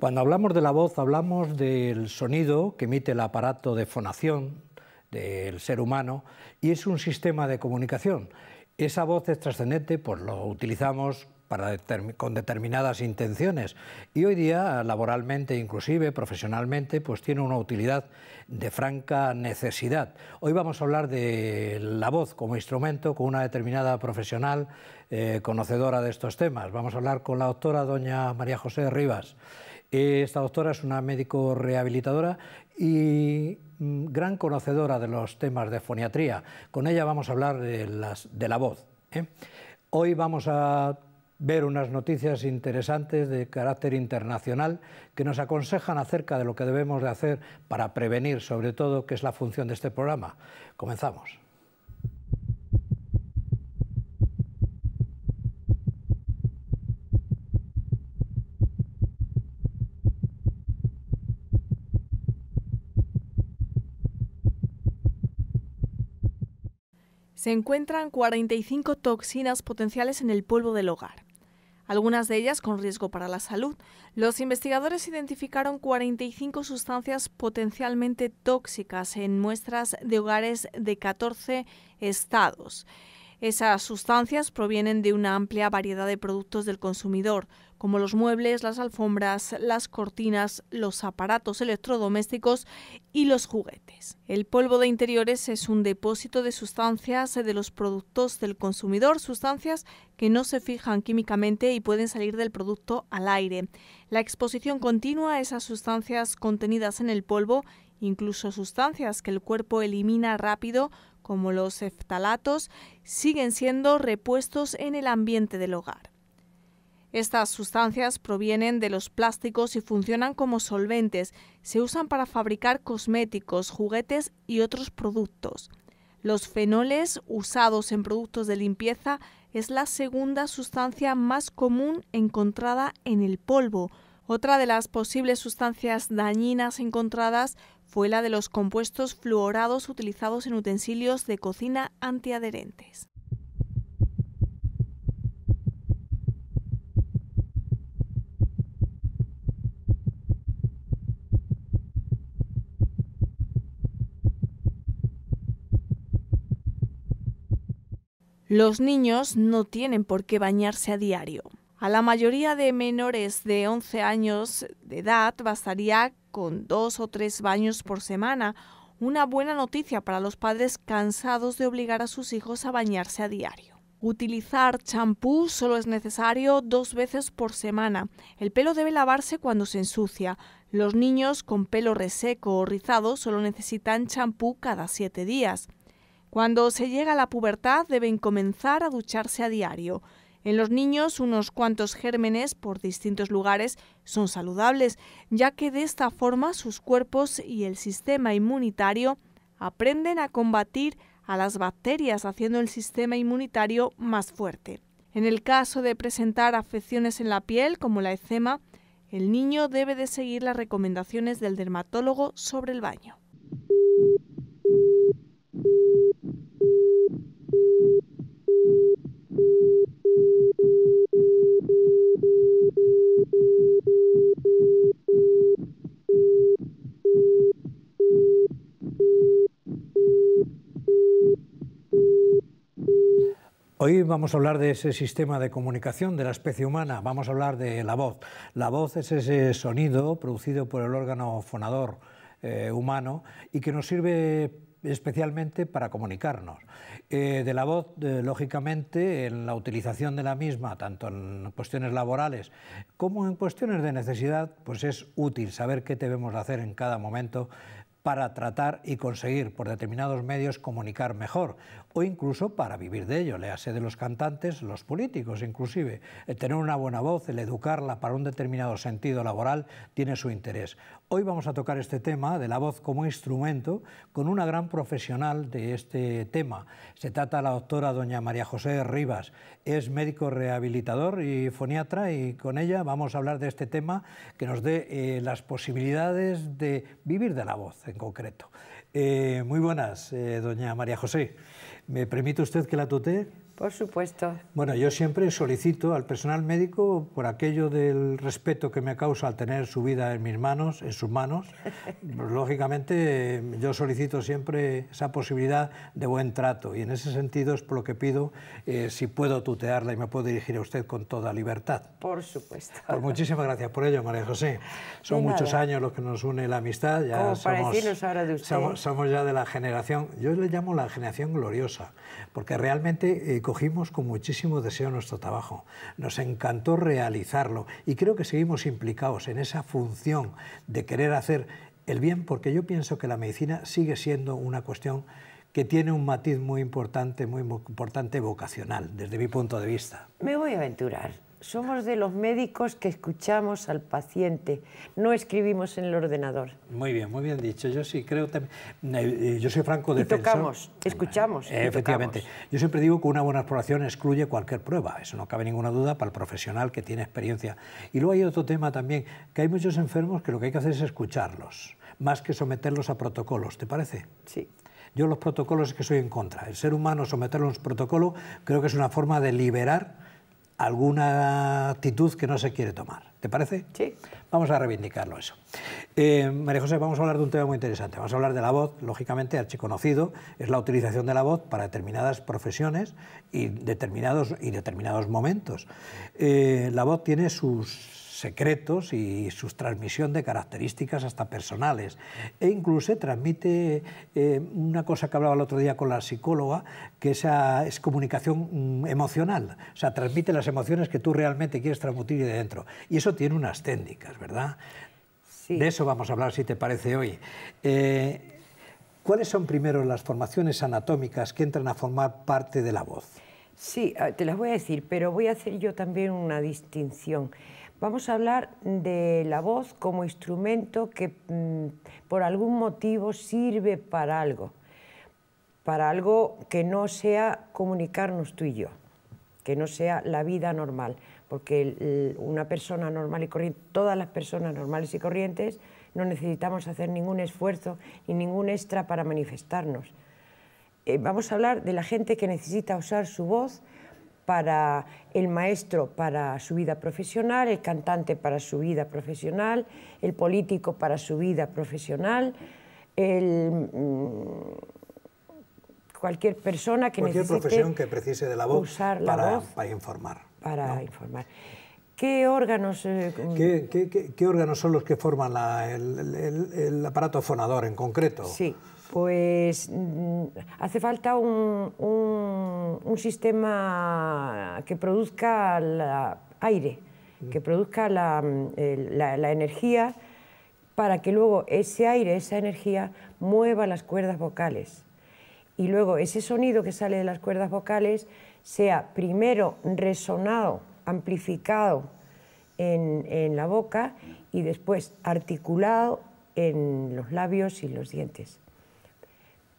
Cuando hablamos de la voz, hablamos del sonido que emite el aparato de fonación del ser humano y es un sistema de comunicación esa voz es trascendente, pues lo utilizamos con determinadas intenciones y hoy día laboralmente inclusive profesionalmente pues tiene una utilidad de franca necesidad. Hoy vamos a hablar de la voz como instrumento con una determinada profesional eh, conocedora de estos temas. Vamos a hablar con la doctora doña María José Rivas eh, esta doctora es una médico rehabilitadora y mm, gran conocedora de los temas de foniatría. Con ella vamos a hablar de, la voz. ¿eh? Hoy vamos a ver unas noticias interesantes de carácter internacional que nos aconsejan acerca de lo que debemos de hacer para prevenir, sobre todo, que es la función de este programa. Comenzamos. se encuentran 45 toxinas potenciales en el polvo del hogar. Algunas de ellas con riesgo para la salud. Los investigadores identificaron 45 sustancias potencialmente tóxicas en muestras de hogares de 14 estados. Esas sustancias provienen de una amplia variedad de productos del consumidor, como los muebles, las alfombras, las cortinas, los aparatos electrodomésticos y los juguetes. El polvo de interiores es un depósito de sustancias eh, de los productos del consumidor, sustancias que no se fijan químicamente y pueden salir del producto al aire. La exposición continua a esas sustancias contenidas en el polvo, incluso sustancias que el cuerpo elimina rápido, como los eftalatos, siguen siendo repuestos en el ambiente del hogar. Estas sustancias provienen de los plásticos y funcionan como solventes. Se usan para fabricar cosméticos, juguetes y otros productos. Los fenoles usados en productos de limpieza es la segunda sustancia más común encontrada en el polvo. Otra de las posibles sustancias dañinas encontradas fue la de los compuestos fluorados utilizados en utensilios de cocina antiadherentes. Los niños no tienen por qué bañarse a diario. A la mayoría de menores de 11 años de edad bastaría con dos o tres baños por semana, una buena noticia para los padres cansados de obligar a sus hijos a bañarse a diario. Utilizar champú solo es necesario dos veces por semana. El pelo debe lavarse cuando se ensucia. Los niños con pelo reseco o rizado solo necesitan champú cada siete días. Cuando se llega a la pubertad deben comenzar a ducharse a diario. En los niños, unos cuantos gérmenes por distintos lugares son saludables, ya que de esta forma sus cuerpos y el sistema inmunitario aprenden a combatir a las bacterias, haciendo el sistema inmunitario más fuerte. En el caso de presentar afecciones en la piel, como la eczema, el niño debe de seguir las recomendaciones del dermatólogo sobre el baño. vamos a hablar de ese sistema de comunicación de la especie humana, vamos a hablar de la voz. La voz es ese sonido producido por el órgano fonador eh, humano y que nos sirve especialmente para comunicarnos. Eh, de la voz, eh, lógicamente, en la utilización de la misma, tanto en cuestiones laborales como en cuestiones de necesidad, pues es útil saber qué debemos hacer en cada momento para tratar y conseguir por determinados medios comunicar mejor o incluso para vivir de ello, le hace de los cantantes, los políticos inclusive. El tener una buena voz, el educarla para un determinado sentido laboral tiene su interés. Hoy vamos a tocar este tema de la voz como instrumento con una gran profesional de este tema. Se trata la doctora doña María José Rivas, es médico rehabilitador y foniatra y con ella vamos a hablar de este tema que nos dé eh, las posibilidades de vivir de la voz en concreto. Eh, muy buenas, eh, doña María José. ¿Me permite usted que la tote. Por supuesto. Bueno, yo siempre solicito al personal médico, por aquello del respeto que me causa al tener su vida en mis manos, en sus manos, lógicamente yo solicito siempre esa posibilidad de buen trato y en ese sentido es por lo que pido eh, si puedo tutearla y me puedo dirigir a usted con toda libertad. Por supuesto. Pues muchísimas gracias por ello, María José. Son muchos años los que nos une la amistad. Ya somos, de usted. Somos, ya de la generación, yo le llamo la generación gloriosa, porque realmente... Eh, cogimos con muchísimo deseo nuestro trabajo. Nos encantó realizarlo y creo que seguimos implicados en esa función de querer hacer el bien porque yo pienso que la medicina sigue siendo una cuestión que tiene un matiz muy importante, muy importante vocacional, desde mi punto de vista. Me voy a aventurar somos de los médicos que escuchamos al paciente, no escribimos en el ordenador. Muy bien, muy bien dicho. Yo sí creo también. Eh, yo soy franco de tocamos, escuchamos. efectivamente. Yo siempre digo que una buena exploración excluye cualquier prueba. Eso no cabe ninguna duda para el profesional que tiene experiencia. Y luego hay otro tema también, que hay muchos enfermos que lo que hay que hacer es escucharlos, más que someterlos a protocolos. ¿Te parece? Sí. Yo los protocolos es que soy en contra. El ser humano someterlo a un protocolo creo que es una forma de liberar alguna actitud que no se quiere tomar. ¿Te parece? Sí. Vamos a reivindicarlo eso. Eh, María José, vamos a hablar de un tema muy interesante. Vamos a hablar de la voz, lógicamente, archiconocido, es la utilización de la voz para determinadas profesiones y determinados, y determinados momentos. Eh, la voz tiene sus secretos y su transmisión de características hasta personales. E incluso transmite eh, una cosa que hablaba el otro día con la psicóloga, que esa es comunicación mm, emocional. O sea, transmite las emociones que tú realmente quieres transmitir de dentro. Y eso tiene unas técnicas, ¿verdad? De eso vamos a hablar, si te parece, hoy. Eh, ¿Cuáles son primero las formaciones anatómicas que entran a formar parte de la voz? Sí, ah, te las voy a decir, pero voy a hacer yo también una distinción. Vamos a hablar de la voz como instrumento que mm, por algún motivo sirve para algo, para algo que no sea comunicarnos tú y yo, que no sea la vida normal, porque una persona normal y corriente, todas las personas normales y corrientes, no necesitamos hacer ningún esfuerzo ni ningún extra para manifestarnos. Eh, vamos a hablar de la gente que necesita usar su voz para el maestro para su vida profesional, el cantante para su vida profesional, el político para su vida profesional, el, mm, cualquier persona que cualquier necesite profesión que precise de la voz, para, para informar. Para informar. ¿Qué órganos? Eh, mm? órganos son los que forman el, el, aparato fonador en concreto? Sí pues mm, hace falta un, sistema que produzca el aire, que produzca mm, la, energía para que luego ese aire, esa energía, mueva las cuerdas vocales. Y luego ese sonido que sale de las cuerdas vocales sea primero resonado, amplificado en la boca y después articulado en los labios y los dientes.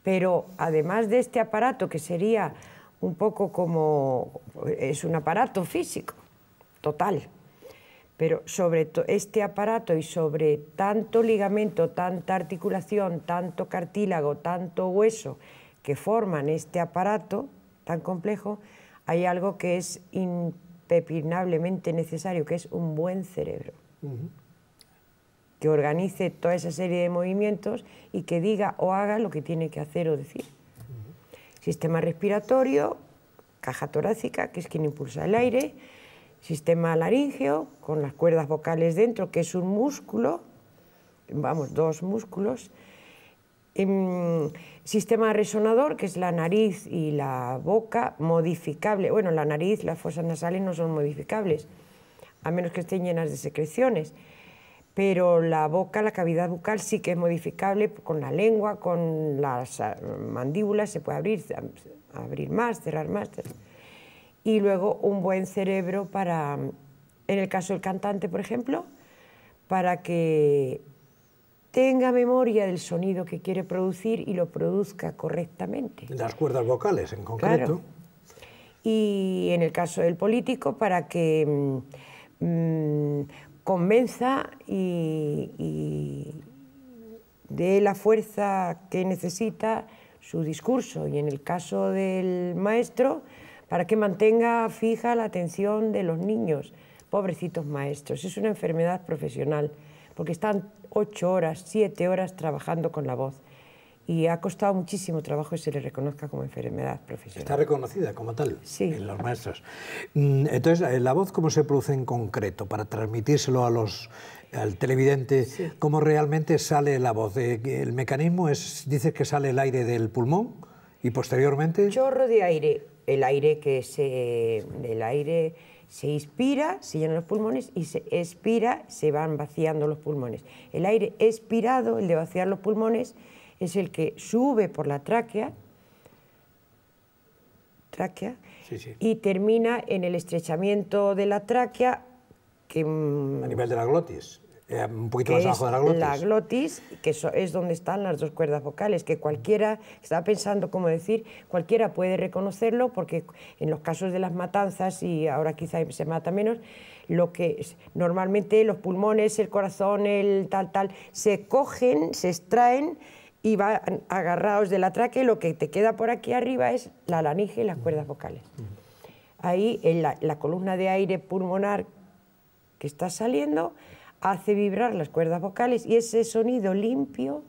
Pero además de este aparato, que sería un poco como... es un aparato físico, total. Pero sobre este aparato y sobre tanto ligamento, tanta articulación, tanto cartílago, tanto hueso que forman este aparato tan complejo, hay algo que es impepinablemente necesario, que es un buen cerebro que organice toda esa serie de movimientos y que diga o haga lo que tiene que hacer o decir. Sistema respiratorio, caja torácica, que es quien impulsa el aire, sistema laríngeo, con las cuerdas vocales dentro, que es un músculo, vamos, dos músculos, em, sistema resonador, que es la nariz y la boca, modificable. Bueno, la nariz, las fosas nasales no son modificables, a menos que estén llenas de secreciones pero la boca, la cavidad bucal sí que es modificable con la lengua, con las ah, mandíbulas, se puede abrir, abrir más, cerrar más. Y luego un buen cerebro para, en el caso del cantante, por ejemplo, para que tenga memoria del sonido que quiere producir y lo produzca correctamente. Las cuerdas vocales en concreto. Y en el caso del político, para que mm, convenza y, dé la fuerza que necesita su discurso y en el caso del maestro, para que mantenga fija la atención de los niños, pobrecitos maestros. Es una enfermedad profesional, porque están ocho horas, siete horas trabajando con la voz y ha costado muchísimo trabajo que se le reconozca como enfermedad profesional. Está reconocida como tal sí. en los maestros. Mm, entonces, eh, ¿la voz cómo se produce en concreto para transmitírselo a los, al televidente? ¿Cómo realmente sale la voz? Eh, ¿El mecanismo es, dices que sale el aire del pulmón y posteriormente...? Chorro de aire, el aire que se... El aire se inspira, se llenan los pulmones y se expira, se van vaciando los pulmones. El aire expirado, el de vaciar los pulmones, es el que sube por la tráquea, tráquea y termina en el estrechamiento de la tráquea. Que, mm, a nivel de la glotis, eh, un poquito más abajo de la glotis. La glotis, que es donde están las dos cuerdas vocales, que cualquiera, estaba pensando cómo decir, cualquiera puede reconocerlo, porque en los casos de las matanzas, y ahora quizá se mata menos, lo que normalmente los pulmones, el corazón, el tal, tal, se cogen, se extraen y van agarrados del atraque, lo que te queda por aquí arriba es la laringe y las cuerdas vocales. Ahí en la, columna de aire pulmonar que está saliendo hace vibrar las cuerdas vocales y ese sonido limpio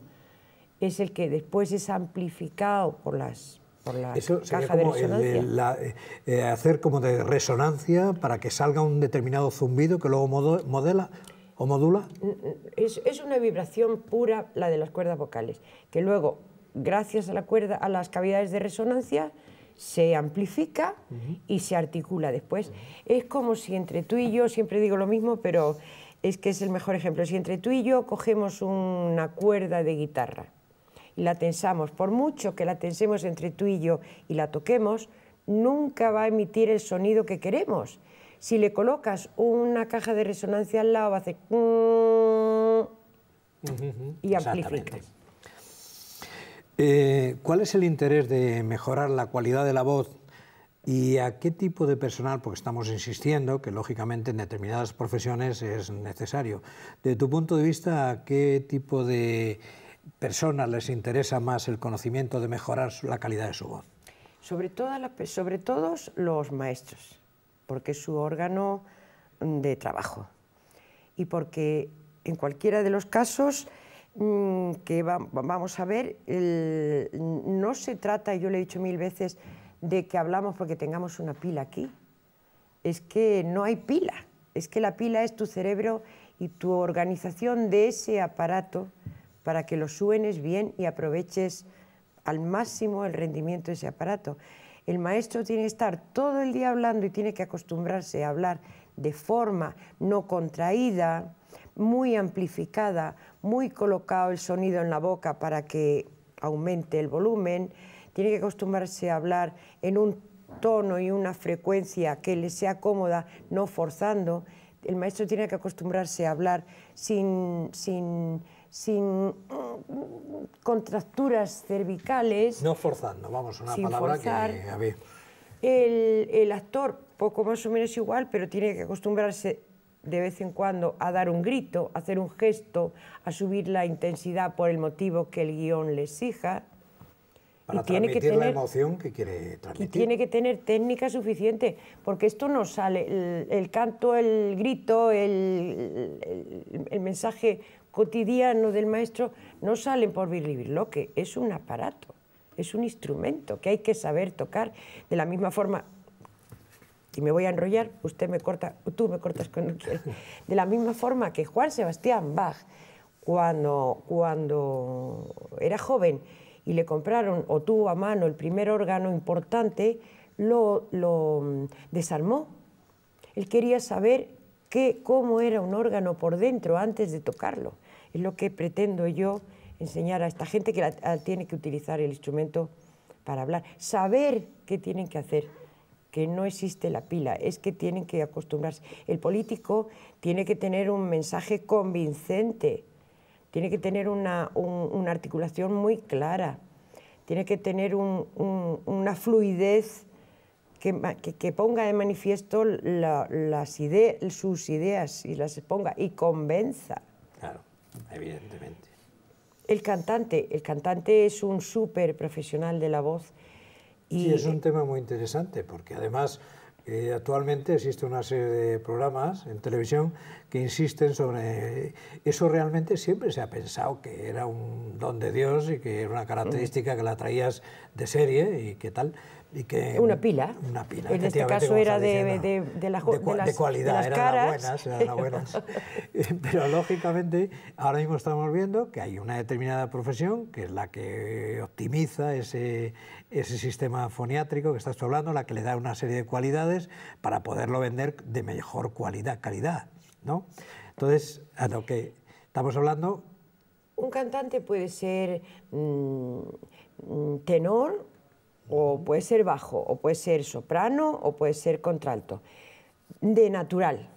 es el que después es amplificado por las por la caja de resonancia. Eh, eh, hacer como de resonancia para que salga un determinado zumbido que luego modela ¿O modula? Mm, mm, es, una vibración pura la de las cuerdas vocales, que luego, gracias a, la cuerda, a las cavidades de resonancia, se amplifica y se articula después. Es como si entre tú y yo, siempre digo lo mismo, pero es que es el mejor ejemplo, si entre tú y yo cogemos una cuerda de guitarra y la tensamos, por mucho que la tensemos entre tú y yo y la toquemos, nunca va a emitir el sonido que queremos. Si le colocas una caja de resonancia al lado, hace... Y amplifica. Eh, ¿Cuál es el interés de mejorar la calidad de la voz ¿Y a qué tipo de personal? Porque estamos insistiendo que, lógicamente, en determinadas profesiones es necesario. De tu punto de vista, ¿a qué tipo de personas les interesa más el conocimiento de mejorar la calidad de su voz? Sobre, todo, sobre todos los maestros porque es su órgano mm, de trabajo y porque en cualquiera de los casos mm, que vamos a ver, no se trata, yo le he dicho mil veces, de que hablamos porque tengamos una pila aquí. Es que no hay pila, es que la pila es tu cerebro y tu organización de ese aparato para que lo suenes bien y aproveches al máximo el rendimiento de ese aparato. El maestro tiene que estar todo el día hablando y tiene que acostumbrarse a hablar de forma no contraída, muy amplificada, muy colocado el sonido en la boca para que aumente el volumen, tiene que acostumbrarse a hablar en un tono y una frecuencia que le sea cómoda, no forzando. El maestro tiene que acostumbrarse a hablar sin, sin sin contracturas cervicales. No forzando, vamos, una palabra que El, actor, poco más o menos igual, pero tiene que acostumbrarse de vez en cuando a dar un grito, a hacer un gesto, a subir la intensidad por el motivo que el guión le exija. Para y tiene que tener, la emoción que quiere transmitir. Y tiene que tener técnica suficiente, porque esto no sale. El, canto, el grito, el, el mensaje cotidiano del maestro no salen por que es un aparato, es un instrumento que hay que saber tocar. De la misma forma, y me voy a enrollar, usted me corta, tú me cortas de la misma forma que Juan Sebastián Bach, cuando, cuando era joven y le compraron o tuvo a mano el primer órgano importante, lo, lo mm, desarmó. Él quería saber que, cómo era un órgano por dentro antes de tocarlo. Es lo que pretendo yo enseñar a esta gente que tiene que utilizar el instrumento para hablar. Saber qué tienen que hacer, que no existe la pila, es que tienen que acostumbrarse. El político tiene que tener un mensaje convincente, tiene que tener una, articulación muy clara, tiene que tener una fluidez que, ponga de manifiesto las ideas, sus ideas y las exponga y convenza evidentemente. El cantante, el cantante es un súper profesional de la voz. Y... Sí, es un tema muy interesante porque además eh, actualmente existe una serie de programas en televisión que insisten sobre eh, eso realmente siempre se ha pensado que era un don de Dios y que era una característica que la traías de serie y que tal una pila. Una pila. En este caso era de, de, de, de, de, de las eran las buenas, Pero lógicamente ahora mismo estamos viendo que hay una determinada profesión que es la que optimiza ese, sistema foniátrico que estás hablando, la que le da una serie de cualidades para poderlo vender de mejor cualidad, calidad. ¿no? Entonces, a lo que estamos hablando... Un cantante puede ser mm, mm, tenor o puede ser bajo, o puede ser soprano, o puede ser contralto. De natural,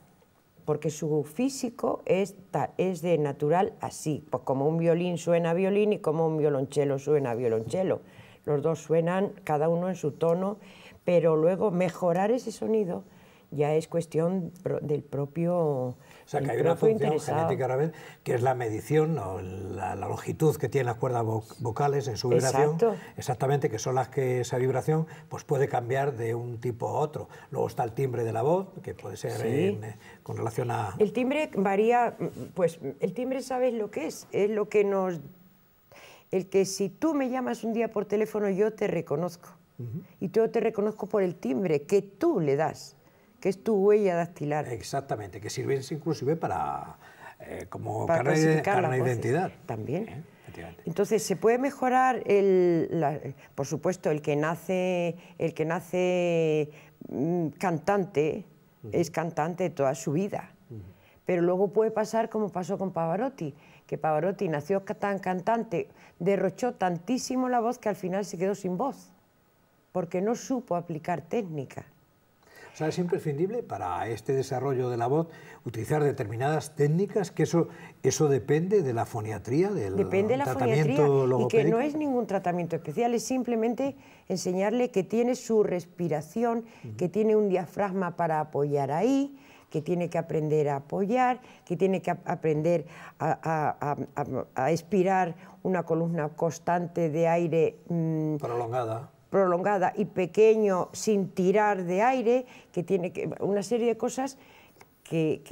porque su físico es, es de natural así, pues como un violín suena violín y como un violonchelo suena violonchelo. Los dos suenan cada uno en su tono, pero luego mejorar ese sonido ya es cuestión del propio... O sea, que hay una función genética ahora que es la medición o la, longitud que tienen las cuerdas vocales en su vibración. Exactamente, que son las que esa vibración pues puede cambiar de un tipo a otro. Luego está el timbre de la voz, que puede ser eh, con relación a... El timbre varía, pues el timbre sabes lo que es, es lo que nos... El que si tú me llamas un día por teléfono yo te reconozco. Y yo te reconozco por el timbre que tú le das que es tu huella dactilar. Exactamente, que sirve inclusive para eh, como carne, pues, identidad. También. Eh, Entonces, se puede mejorar, el, por supuesto, el que nace, el que nace mm, cantante, es cantante toda su vida. Pero luego puede pasar como pasó con Pavarotti, que Pavarotti nació tan cantante, derrochó tantísimo la voz que al final se quedó sin voz, porque no supo aplicar técnica. O sea, es imprescindible para este desarrollo de la voz utilizar determinadas técnicas, que eso, eso depende de la foniatría, del depende de la tratamiento Y que no es ningún tratamiento especial, es simplemente enseñarle que tiene su respiración, que tiene un diafragma para apoyar ahí, que tiene que aprender a apoyar, que tiene que aprender a, expirar una columna constante de aire mm, prolongada prolongada y pequeño sin tirar de aire, que tiene una serie de cosas que,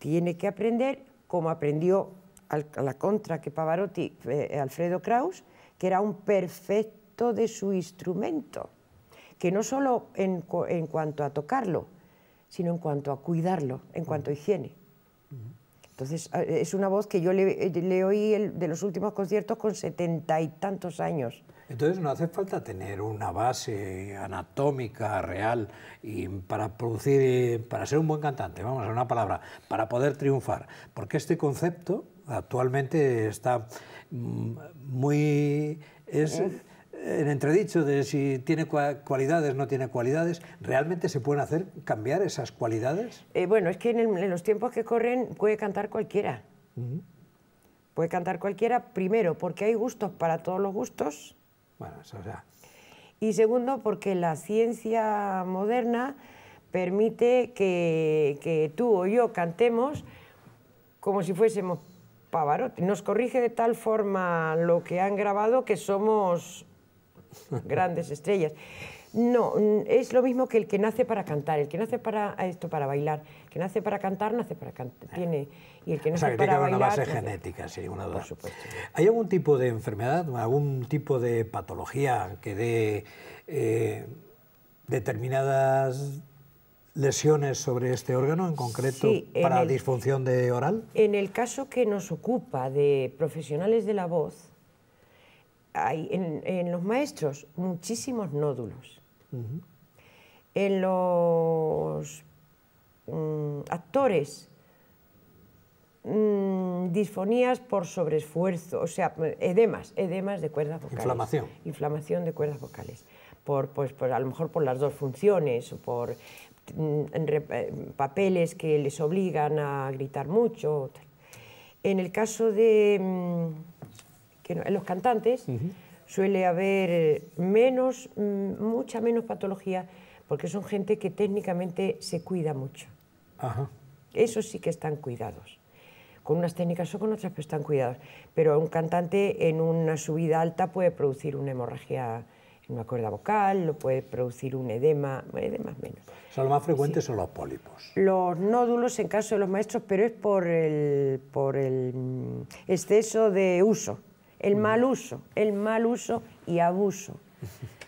tiene que aprender, como aprendió a la contra que Pavarotti eh, Alfredo Kraus, que era un perfecto de su instrumento, que no solo en, cuanto a tocarlo, sino en cuanto a cuidarlo, en cuanto a higiene. Entonces, es una voz que yo le, oí el, de los últimos conciertos con setenta y tantos años. Entonces no hace falta tener una base anatómica real y para producir, para ser un buen cantante, vamos a una palabra, para poder triunfar, porque este concepto actualmente está mm, muy es ¿Eh? en entredicho de si tiene cualidades, no tiene cualidades, ¿realmente se pueden hacer cambiar esas cualidades? Eh, bueno, es que en, los tiempos que corren puede cantar cualquiera. Puede cantar cualquiera, primero, porque hay gustos para todos los gustos, bueno, eso ya. Y segundo, porque la ciencia moderna permite que, que tú o yo cantemos como si fuésemos Pavarotti. Nos corrige de tal forma lo que han grabado que somos grandes estrellas. No, mm, es lo mismo que el que nace para cantar, el que nace para ah, esto para bailar, el que nace para cantar nace para cantar, tiene y el que nace o sea, que para una base pues, genética, una duda. ¿Hay algún tipo de enfermedad, algún tipo de patología que dé eh, determinadas lesiones sobre este órgano en concreto para disfunción de oral? En el caso que nos ocupa de profesionales de la voz, hay en los maestros muchísimos nódulos en los mm, actores, mm, disfonías por sobreesfuerzo, o sea, edemas, edemas de cuerdas vocales. Inflamación. Inflamación de cuerdas vocales. Por, pues, a lo mejor por las dos funciones o por mm, eh, papeles que les obligan a gritar mucho. En el caso de en los cantantes, suele haber eh, menos, mm, mucha menos patología, porque son gente que técnicamente se cuida mucho. Ajá. Eso sí que están cuidados. Con unas técnicas o con otras, pero están cuidados. Pero un cantante en una subida alta puede producir una hemorragia en una cuerda vocal, lo puede producir un edema, más edemas menos. O lo más frecuente son los pólipos. Los nódulos en caso de los maestros, pero es por el mm, exceso de uso el mal uso, el mal uso y abuso.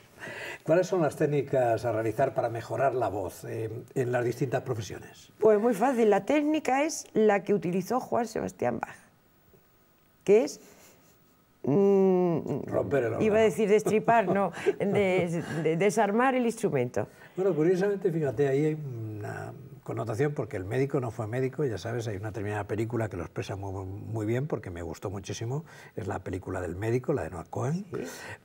¿Cuáles son las técnicas a realizar para mejorar la voz eh, en las distintas profesiones? Pues muy fácil, la técnica es la que utilizó Juan Sebastián Bach, que es... Mm, Romper el Iba a decir destripar, no, desarmar el instrumento. Bueno, curiosamente, fíjate, ahí hay una connotación porque el médico no fue médico, ya sabes, hay una determinada película que lo expresa muy, bien porque me gustó muchísimo, es la película del médico, la de Noah Cohen,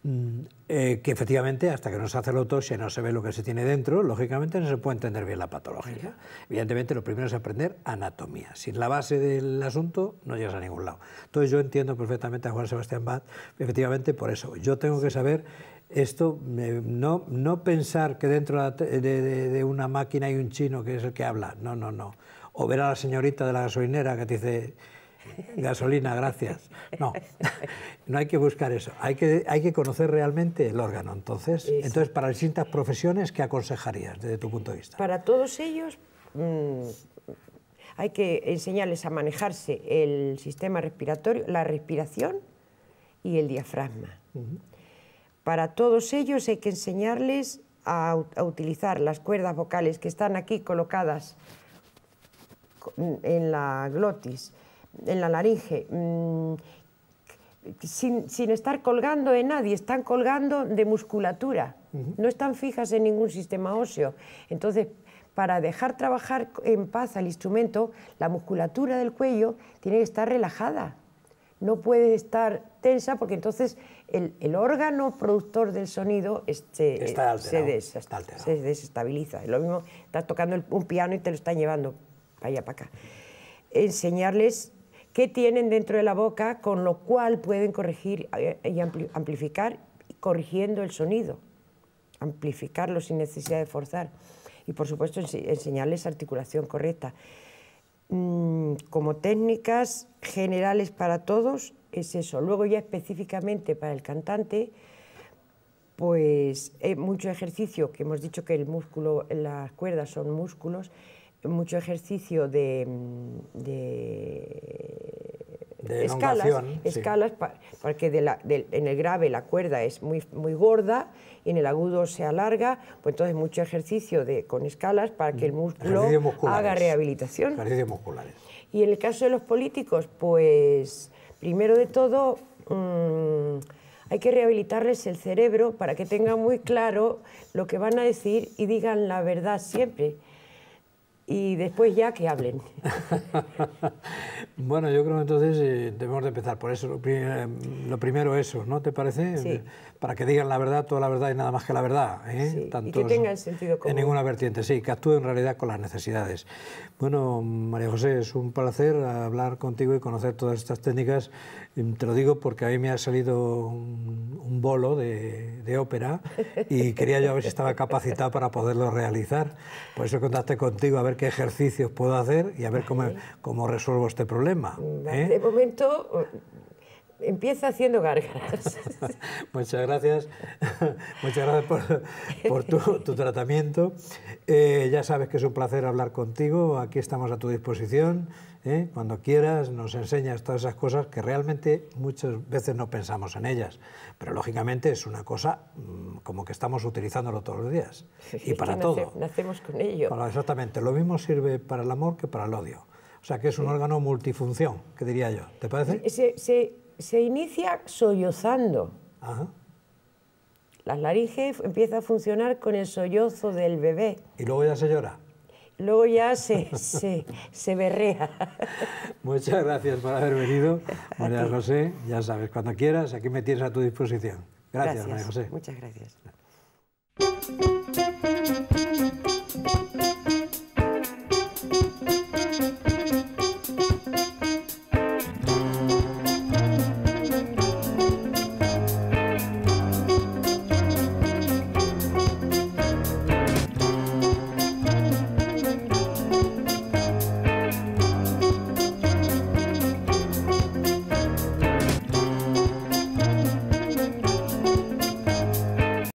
mm, eh, que efectivamente hasta que no se hace la autopsia y no se ve lo que se tiene dentro, lógicamente no se puede entender bien la patología. Evidentemente lo primero es aprender anatomía, sin la base del asunto no llegas a ningún lado. Entonces yo entiendo perfectamente a Juan Sebastián Bat, efectivamente por eso, yo tengo que saber esto, no, pensar que dentro de, una máquina hay un chino que es el que habla, no, no, no. O ver a la señorita de la gasolinera que te dice, gasolina, gracias. No, no hay que buscar eso, hay que, hay que conocer realmente el órgano. Entonces, entonces, para distintas profesiones, ¿qué aconsejarías desde tu punto de vista? Para todos ellos... Mm, hay que enseñarles a manejarse el sistema respiratorio, la respiración y el diafragma. Para todos ellos hay que enseñarles a, utilizar las cuerdas vocales que están aquí colocadas en la glotis, en la laringe, mm, sin, estar colgando de nadie, están colgando de musculatura, no están fijas en ningún sistema óseo. Entonces, para dejar trabajar en paz al instrumento, la musculatura del cuello tiene que estar relajada no puede estar tensa porque entonces el, órgano productor del sonido se, desestabiliza es Lo mismo, estás tocando un piano y te lo están llevando para allá, para acá. Enseñarles qué tienen dentro de la boca, con lo cual pueden corregir eh, y amplificar, corrigiendo el sonido, amplificarlo sin necesidad de forzar. Y por supuesto enseñarles articulación correcta. Mm, como técnicas generales para todos es eso. Luego ya específicamente para el cantante, pues eh, mucho ejercicio, que hemos dicho que el músculo, las cuerdas son músculos, mucho ejercicio de mm, escalas, escalas para, que en el grave la cuerda es muy, muy gorda y en el agudo se alarga, pues entonces mucho ejercicio con escalas para que el músculo haga rehabilitación. musculares. Y en el caso de los políticos, pues primero de todo mm, hay que rehabilitarles el cerebro para que tengan muy claro lo que van a decir y digan la verdad siempre y después ya que hablen. bueno, yo creo que entonces eh, debemos de empezar por eso. Lo, eh, lo, primero eso, ¿no te parece? Sí para que digan la verdad, toda la verdad y nada más que la verdad. ¿eh? y que En ninguna vertiente, sí, que actúe en realidad con las necesidades. Bueno, María José, es un placer hablar contigo y conocer todas estas técnicas. Mm, te lo digo porque a mí me ha salido un, bolo de, ópera y quería yo ver si estaba capacitada para poderlo realizar. Por eso contacté contigo a ver qué ejercicios puedo hacer y a ver cómo, resuelvo este problema. ¿eh? De momento empieza haciendo gargas. Muchas gracias. Muchas gracias por, tu, tratamiento. Eh, ya sabes que es un placer hablar contigo. Aquí estamos a tu disposición. ¿eh? Cuando quieras nos enseñas todas esas cosas que realmente muchas veces no pensamos en ellas. Pero lógicamente es una cosa mm, como que estamos utilizándolo todos los días. Y para todo. Nacemos con ello. exactamente. Lo mismo sirve para el amor que para el odio. O sea que es un órgano multifunción, que diría yo. ¿Te parece? Sí, sí se inicia sollozando. Las laringes empieza a funcionar con el sollozo del bebé. ¿Y luego ya se llora? Luego ya se, se, berrea. Muchas gracias por haber venido, María José. Ya sabes, cuando quieras, aquí me tienes a tu disposición. gracias. María José. Muchas gracias.